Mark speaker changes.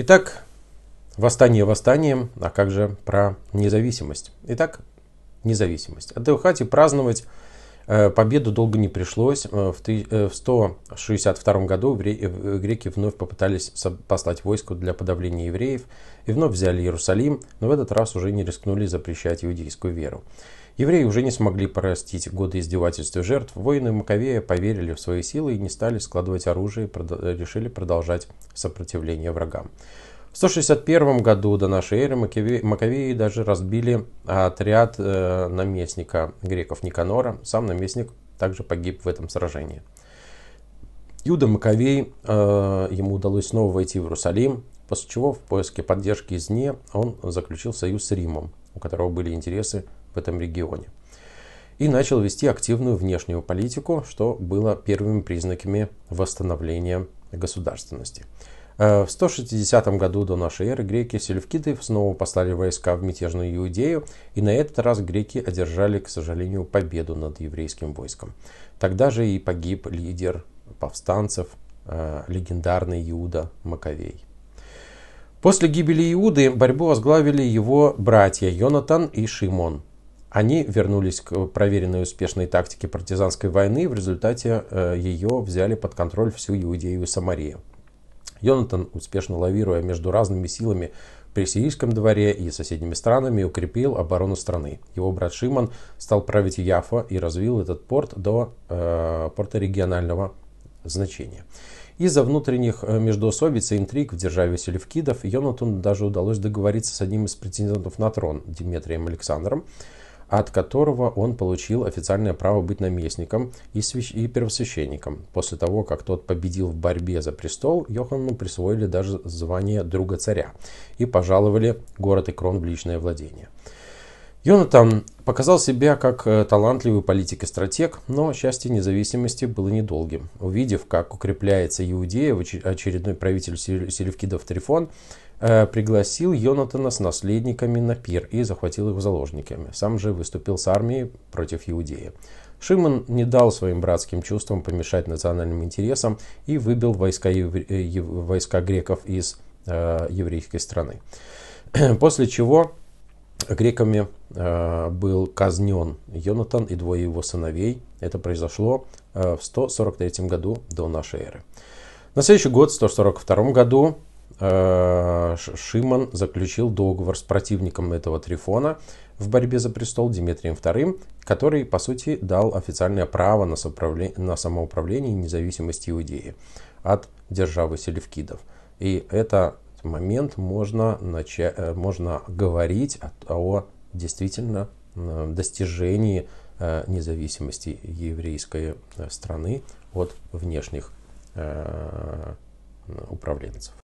Speaker 1: Итак, восстание восстанием, а как же про независимость? Итак, независимость. Отдыхать и праздновать э, победу долго не пришлось. Э, в 162 э, году греки вновь попытались послать войско для подавления евреев и вновь взяли Иерусалим, но в этот раз уже не рискнули запрещать иудейскую веру. Евреи уже не смогли простить годы издевательств и жертв. Воины Маковея поверили в свои силы и не стали складывать оружие, и прод... решили продолжать сопротивление врагам. В 161 году до нашей эры Маковеи даже разбили отряд э, наместника греков Никанора. Сам наместник также погиб в этом сражении. Юда Маковей, э, ему удалось снова войти в Иерусалим, после чего в поиске поддержки из не он заключил союз с Римом, у которого были интересы в этом регионе. И начал вести активную внешнюю политику, что было первыми признаками восстановления государственности. Э, в 160 году до нашей эры греки Селевкиды снова послали войска в мятежную Иудею, и на этот раз греки одержали, к сожалению, победу над еврейским войском. Тогда же и погиб лидер повстанцев, э, легендарный Иуда Маковей. После гибели Иуды борьбу возглавили его братья Йонатан и Шимон. Они вернулись к проверенной успешной тактике партизанской войны и в результате э, ее взяли под контроль всю Иудею и Самарию. Йонатан, успешно лавируя между разными силами при сирийском дворе и соседними странами, укрепил оборону страны. Его брат Шиман стал править Яфа и развил этот порт до э, порта регионального значения. Из-за внутренних э, междоусобиц и интриг в державе Селевкидов Йонатану даже удалось договориться с одним из претендентов на трон, Дмитрием Александром, от которого он получил официальное право быть наместником и, свящ... и первосвященником. После того, как тот победил в борьбе за престол, Йоханну присвоили даже звание друга царя и пожаловали город Икрон в личное владение. Йонатан показал себя как э, талантливый политик и стратег, но счастье независимости было недолгим. Увидев, как укрепляется Иудея, очередной правитель Селевкидов Трифон э, пригласил Йонатана с наследниками на пир и захватил их заложниками. Сам же выступил с армией против Иудеи. Шимон не дал своим братским чувствам помешать национальным интересам и выбил войска, э, войска греков из еврейской страны. После чего Э, греками э, был казнен Йонатан и двое его сыновей. Это произошло э, в 143 году до нашей эры. На следующий год, в 142 году, Шимон заключил договор с противником этого Трифона в борьбе за престол Дмитрием II, который, по сути, дал официальное право на самоуправление и независимость Иудеи от державы селевкидов. И это момент можно, начать, э, можно говорить о, о действительно э, достижении э, независимости еврейской страны от внешних управленцев.